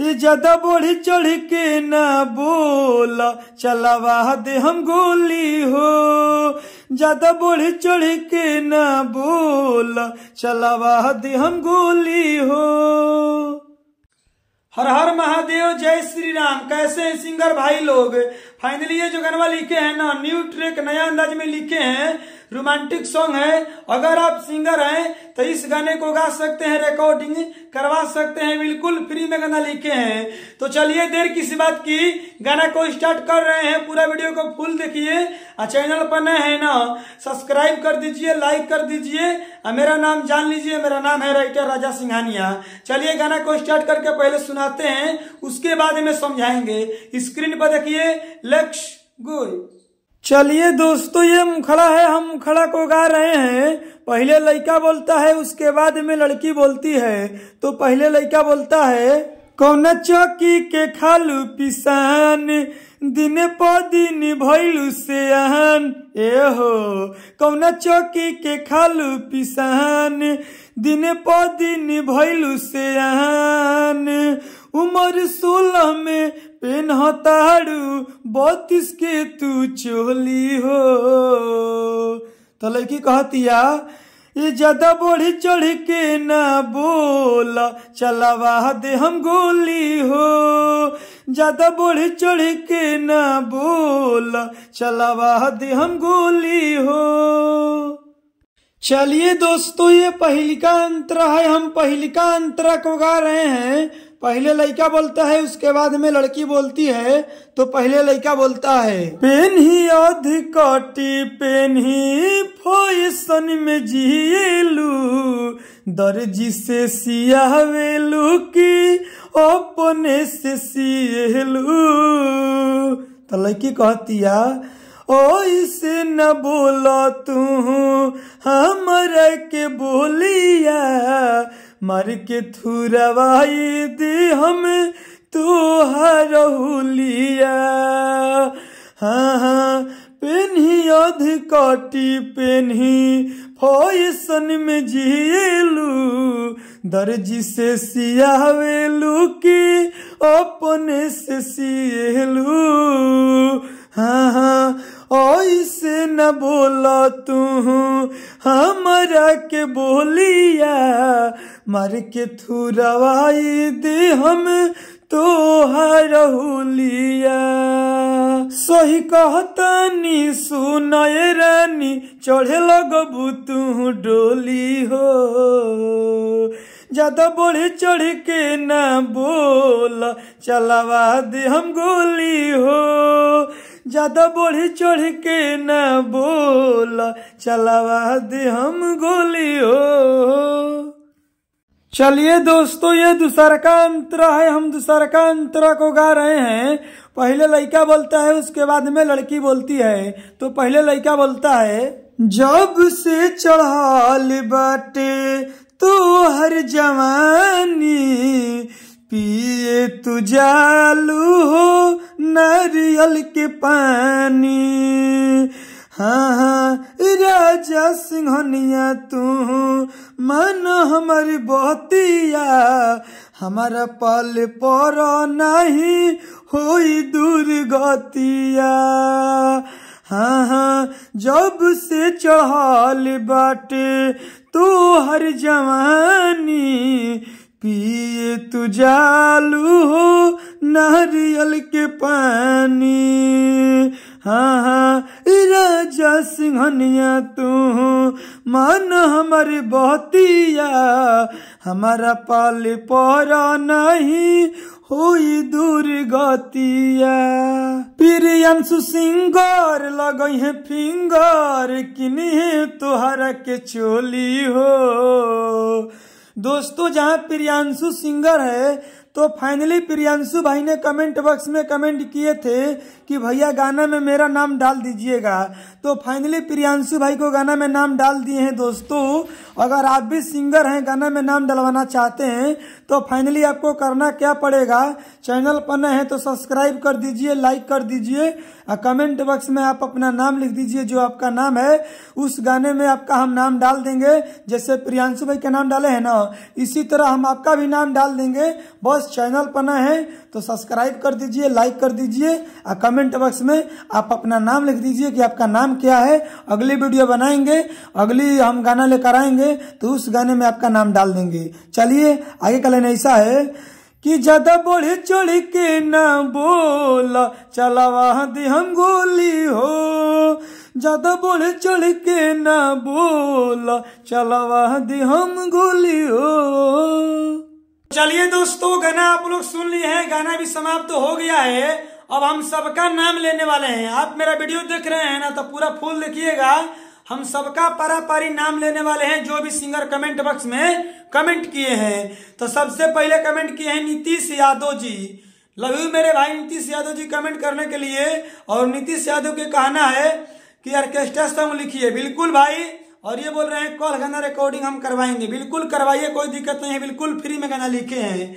ज्यादा बोढ़ी चढ़ के ना बोला चलावा दे हम गोली हो ज्यादा बोढ़ी चढ़ के ना बोला चलावा दे हम गोली हो हर हर महादेव जय श्री राम कैसे हैं सिंगर भाई लोग फाइनली ये जो गनवा लिखे हैं ना न्यू ट्रैक नया अंदाज में लिखे हैं रोमांटिक सॉन्ग है अगर आप सिंगर हैं तो इस गाने को गा सकते हैं रिकॉर्डिंग करवा सकते हैं बिल्कुल फ्री में गाना लिखे हैं तो चलिए देर किसी बात की गाना को स्टार्ट कर रहे हैं पूरा वीडियो को फुल देखिए और चैनल पर नए है ना सब्सक्राइब कर दीजिए लाइक कर दीजिए और मेरा नाम जान लीजिए मेरा नाम है राइटर राजा सिंघानिया चलिए गाना को स्टार्ट करके पहले सुनाते हैं उसके बाद में समझाएंगे स्क्रीन पर देखिए लक्ष्य गोई चलिए दोस्तों ये मुखड़ा है हम मुखड़ा को गा रहे हैं पहले लड़का बोलता है उसके बाद में लड़की बोलती है तो पहले लड़का बोलता है कौन चौकी के खालू पिसान दिन पो दिन भैलू से आहन ए हो कौन चौकी के खालू पिसान दिन पो दिन भैलू से आहन उम्र सोलह में पेनहताड़ू बतीस के तू चोली हो तो लड़की है ये ज्यादा बढ़ी चढ़ के ना बोला चलावा दे हम गोली हो ज्यादा बढ़ी चढ़ के ना बोला चलावा दे हम गोली हो चलिए दोस्तों ये पहली का अंतर है हम पहली का अंतरा को गा रहे हैं पहले लड़का बोलता है उसके बाद में लड़की बोलती है तो पहले लड़का बोलता है पेन ही अधिकटी पेन ही फोसन में जियलू दर्जी से सियावेलू की अपने से सियलू तो लड़की कहती है ओ इसे न बोला तू हमारे के बोलिया मर के थुरवाई दी हम तू हरहुलिया हाँ हाँ पेन्ही अध काटी पेन्ही फैसन में जियलू दर्जी से सियावेलू की अपने से सियलू हाँ हाँ ऐसे न बोला तू हमारा हाँ, के बोलिया मर के थुरवाई दे हम तो हरहुलिया सही कहतनी सुन रानी चढ़े लगबू तू डोली हो ज्यादा बढ़े चढ़ के ना बोल चलावा दे हम गोली हो ज्यादा बढ़ी चढ़ के न बोला चलावा दे हम गोली हो चलिए दोस्तों ये दूसर का अंतरा है हम दूसर का अंतरा को गा रहे हैं पहले लड़का बोलता है उसके बाद में लड़की बोलती है तो पहले लड़का बोलता है जब से चढ़ाल बाटे तो हर जवानी पिए तू जालू हो नारियल के पानी हाँ हाँ राजा सिंहनिया तू मन हमारी बतिया हमारा पल पर नहीं होई गतिया हाँ हाँ जब से चहल बाटे तू तो हर जवानी पिए तू जालू हो नारियल के पानी हाँ हाँ राजा सिंहनिया तू मन हमारे बहतिया हमारा पाल पर नहीं हुई दूर गतिया प्रियंशु सिंगर लगई है फिंगर किन्हीं तुहरा के चोली हो दोस्तों जहाँ प्रियांशु सिंगर है तो फाइनली प्रियांशु भाई ने कमेंट बॉक्स में कमेंट किए थे कि भैया गाना में मेरा नाम डाल दीजिएगा तो फाइनली प्रियांशु भाई को गाना में नाम डाल दिए हैं दोस्तों अगर आप भी सिंगर हैं गाना में नाम डलवाना चाहते हैं तो फाइनली आपको करना क्या पड़ेगा चैनल पर नए हैं तो सब्सक्राइब कर दीजिए लाइक कर दीजिए और कमेंट बॉक्स में आप अपना नाम लिख दीजिए जो आपका नाम है उस गाने में आपका हम नाम डाल देंगे जैसे प्रियांशु भाई का नाम डाले हैं ना इसी तरह हम आपका भी नाम डाल देंगे बस पास चैनल पर ना है तो सब्सक्राइब कर दीजिए लाइक कर दीजिए और कमेंट बॉक्स में आप अपना नाम लिख दीजिए कि आपका नाम क्या है अगली वीडियो बनाएंगे अगली हम गाना लेकर आएंगे तो उस गाने में आपका नाम डाल देंगे चलिए आगे का लाइन ऐसा है कि ज्यादा बोली चढ़ के ना बोल चलावा दी हम गोली हो ज्यादा बोले चढ़ के ना बोल चलावा दी हम गोली हो चलिए दोस्तों गाना आप लोग सुन लिए हैं गाना भी समाप्त तो हो गया है अब हम सबका नाम लेने वाले हैं आप मेरा वीडियो देख रहे हैं ना तो पूरा फुल देखिएगा हम सबका परापारी नाम लेने वाले हैं जो भी सिंगर कमेंट बॉक्स में कमेंट किए हैं तो सबसे पहले कमेंट किए हैं नीतीश यादव जी लव यू मेरे भाई नीतीश यादव जी कमेंट करने के लिए और नीतीश यादव के कहना है कि ऑर्केस्ट्रा सॉन्ग लिखिए बिल्कुल भाई और ये बोल रहे हैं कॉल गाना रिकॉर्डिंग हम करवाएंगे बिल्कुल करवाइए कोई दिक्कत नहीं है बिल्कुल फ्री में गाना लिखे हैं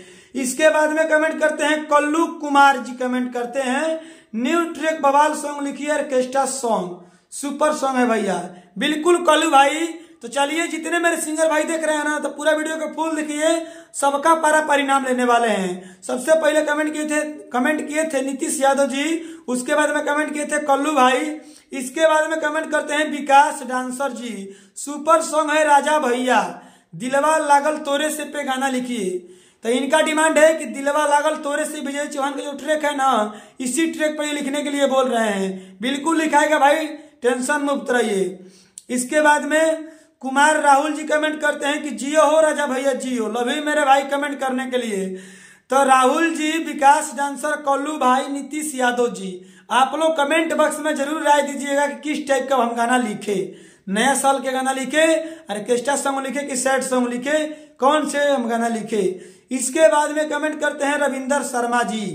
इसके बाद में कमेंट करते हैं कल्लू कुमार जी कमेंट करते हैं न्यू ट्रैक बवाल सॉन्ग लिखिए ऑर्केस्ट्रा सॉन्ग सुपर सॉन्ग है भैया बिल्कुल कल्लू भाई तो चलिए जितने मेरे सिंगर भाई देख रहे हैं ना तो पूरा वीडियो को फुल देखिए सबका पारा परिणाम लेने वाले हैं सबसे पहले कमेंट किए थे कमेंट किए थे नीतीश यादव जी उसके बाद में कमेंट किए थे कल्लू भाई इसके बाद में कमेंट करते हैं Vikas dancer ji super song है राजा भैया दिलवा लागल तोरे से पे गाना लिखिए तो इनका डिमांड है कि दिलवा लागल तोरे से विजय चौहान का जो ट्रैक है ना इसी ट्रैक पर लिखने के लिए बोल रहे हैं बिल्कुल लिखाएगा भाई टेंशन मुक्त रहिए इसके बाद में कुमार राहुल जी कमेंट करते हैं कि जियो हो राजा भैया जियो लभी मेरे भाई कमेंट करने के लिए तो राहुल जी विकास डांसर कल्लू भाई नीतीश यादव जी आप लोग कमेंट बॉक्स में जरूर राय दीजिएगा कि किस टाइप का हम गाना लिखे नया साल के गाना लिखे ऑर्केस्ट्रा सॉन्ग लिखे कि सैड सॉन्ग लिखे कौन से हम गाना लिखे इसके बाद में कमेंट करते हैं रविंदर शर्मा जी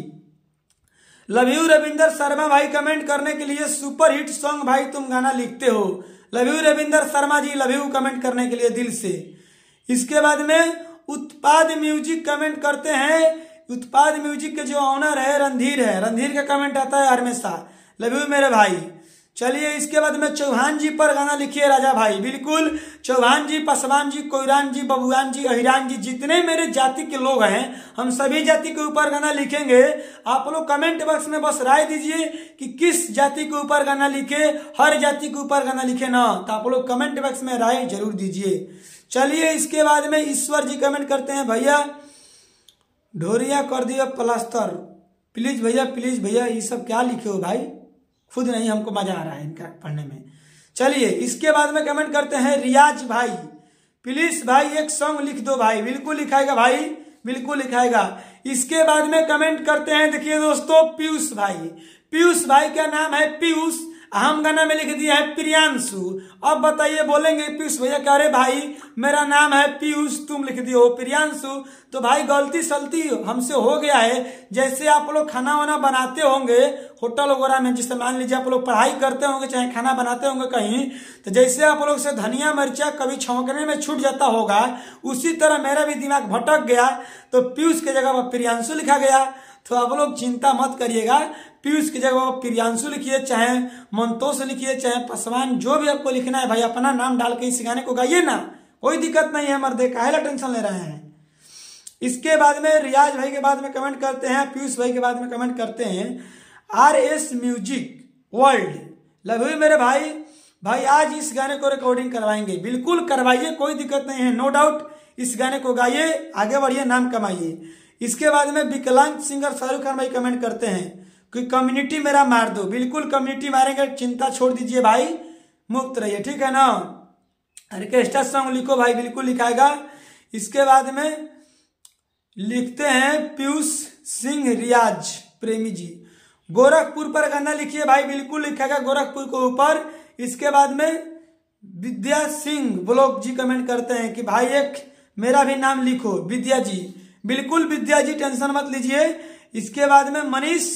लव यू रविंदर शर्मा भाई कमेंट करने के लिए सुपर हिट सॉन्ग भाई तुम गाना लिखते हो love you Ravinder Sharma ji love you comment करने के लिए दिल से इसके बाद में उत्पाद म्यूजिक कमेंट करते हैं उत्पाद म्यूजिक के जो ऑनर है रणधीर है रणधीर का कमेंट आता है हमेशा लव यू मेरे भाई चलिए इसके बाद में चौहान जी पर गाना लिखिए राजा भाई बिल्कुल चौहान जी पासवान जी कोईरान जी बबुआन जी अहिरान जी जितने मेरे जाति के लोग हैं हम सभी जाति के ऊपर गाना लिखेंगे आप लोग कमेंट बॉक्स में बस राय दीजिए कि किस जाति के ऊपर गाना लिखे हर जाति के ऊपर गाना लिखे ना तो आप लोग कमेंट बॉक्स में राय जरूर दीजिए चलिए इसके बाद में ईश्वर जी कमेंट करते हैं भैया ढोरिया कर दिया प्लास्टर प्लीज भैया प्लीज भैया ये सब क्या लिखे हो भाई खुद नहीं हमको मजा आ रहा है इनका पढ़ने में चलिए इसके बाद में कमेंट करते हैं रियाज भाई प्लीज भाई एक सॉन्ग लिख दो भाई बिल्कुल लिखाएगा भाई बिल्कुल लिखाएगा इसके बाद में कमेंट करते हैं देखिए दोस्तों पीयूष भाई पीयूष भाई का नाम है पीयूष अहम गाना में लिख दिया है प्रियांशु अब बताइए बोलेंगे पीयूष भैया कह रहे भाई मेरा नाम है पीयूष तुम लिख दियो प्रियांशु तो भाई गलती सलती हमसे हो गया है जैसे आप लोग खाना वाना बनाते होंगे होटल वगैरह में जिससे मान लीजिए आप लोग पढ़ाई करते होंगे चाहे खाना बनाते होंगे कहीं तो जैसे आप लोग से धनिया मिर्चा कभी छौंकने में छूट जाता होगा उसी तरह मेरा भी दिमाग भटक गया तो पीयूष की जगह पर प्रियांशु लिखा गया तो आप लोग चिंता मत करिएगा पीयूष की जगह प्रियांशु लिखिए चाहे मंतोष लिखिए चाहे पसवान जो भी आपको लिखना है भाई अपना नाम डाल के सिखाने को गाइए ना कोई दिक्कत नहीं है मर्दे का टेंशन ले रहे हैं इसके बाद में रियाज भाई के बाद में कमेंट करते हैं पीयूष भाई के बाद में कमेंट करते हैं आर एस म्यूजिक वर्ल्ड लवी मेरे भाई भाई आज इस गाने को रिकॉर्डिंग करवाएंगे बिल्कुल करवाइए कोई दिक्कत नहीं है नो डाउट इस गाने को गाइए आगे बढ़िए नाम कमाइए इसके बाद में विकलांग सिंगर शाहरुख खान भाई कमेंट करते हैं कि कम्युनिटी मेरा मार दो बिल्कुल कम्युनिटी मारेंगे चिंता छोड़ दीजिए भाई मुक्त रहिए ठीक है ना ऑर्केस्ट्रा सॉन्ग लिखो भाई बिल्कुल लिखाएगा इसके बाद में लिखते हैं पीयूष सिंह रियाज प्रेमी जी गोरखपुर पर गाना लिखिए भाई बिल्कुल लिखेगा गोरखपुर के ऊपर इसके बाद में विद्या सिंह ब्लॉक जी कमेंट करते हैं कि भाई एक मेरा भी नाम लिखो विद्या जी बिल्कुल विद्या जी टेंशन मत लीजिए इसके बाद में मनीष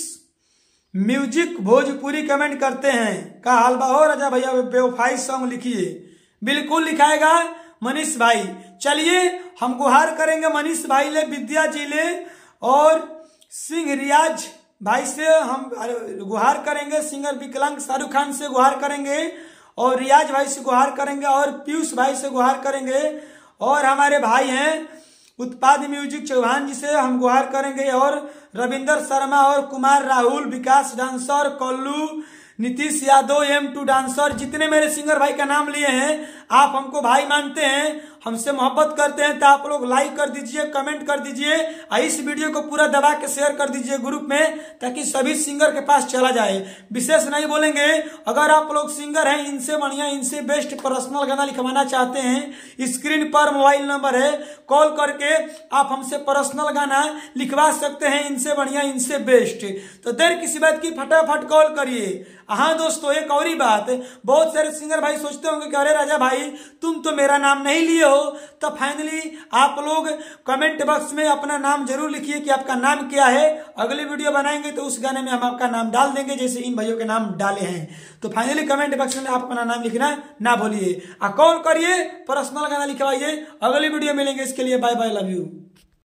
म्यूजिक भोजपुरी कमेंट करते हैं का हाल हो राजा भैया बेवफाई सॉन्ग लिखिए बिल्कुल लिखाएगा मनीष भाई चलिए हम गुहार करेंगे मनीष भाई ले विद्या जी ले और सिंह रियाज भाई से हम गुहार करेंगे सिंगर विकलांग शाहरुख खान से गुहार करेंगे और रियाज भाई से गुहार करेंगे और पीयूष भाई से गुहार करेंगे और हमारे भाई हैं उत्पाद म्यूजिक चौहान जी से हम गुहार करेंगे और रविंदर शर्मा और Kumar Rahul Vikas dancer Kallu Nitish Yadav M two dancer जितने मेरे सिंगर भाई का नाम लिए हैं आप हमको भाई मानते हैं हमसे मोहब्बत करते हैं तो आप लोग लाइक कर दीजिए कमेंट कर दीजिए और इस वीडियो को पूरा दबा के शेयर कर दीजिए ग्रुप में ताकि सभी सिंगर के पास चला जाए विशेष नहीं बोलेंगे अगर आप लोग सिंगर हैं इनसे बढ़िया इनसे बेस्ट पर्सनल गाना लिखवाना चाहते हैं स्क्रीन पर मोबाइल नंबर है कॉल करके आप हमसे पर्सनल गाना लिखवा सकते हैं इनसे बढ़िया इनसे बेस्ट तो देर किसी बात की फटाफट कॉल करिए हाँ दोस्तों एक और बात बहुत सारे सिंगर भाई सोचते होंगे कि अरे राजा भाई भाई तुम तो मेरा नाम नहीं लिए हो तो फाइनली आप लोग कमेंट बॉक्स में अपना नाम जरूर लिखिए कि आपका नाम क्या है अगली वीडियो बनाएंगे तो उस गाने में हम आपका नाम डाल देंगे जैसे इन भाइयों के नाम डाले हैं तो फाइनली कमेंट बॉक्स में आप अपना नाम लिखना ना भूलिए और कॉल करिए पर्सनल गाना लिखवाइए अगली वीडियो मिलेंगे इसके लिए बाय बाय लव यू